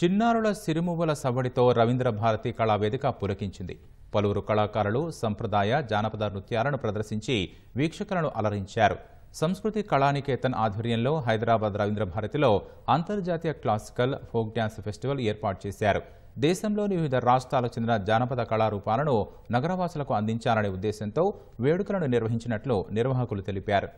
చిన్నారుల సిరుమువ్వల సవడితో రవీంద్ర భారతి కళావేదిక పులకించింది పలువురు కళాకారులు సంప్రదాయ జానపద నృత్యాలను ప్రదర్శించి వీక్షకులను అలరించారు సంస్కృతి కళానికేతన్ ఆధ్వర్యంలో హైదరాబాద్ రవీంద్ర భారతిలో అంతర్జాతీయ క్లాసికల్ ఫోక్ డ్యాన్స్ ఫెస్టివల్ ఏర్పాటు చేశారు దేశంలోని వివిధ రాష్ట్రాలకు చెందిన జానపద కళారూపాలను నగరవాసులకు అందించాలనే ఉద్దేశంతో వేడుకలను నిర్వహించినట్లు నిర్వాహకులు తెలిపారు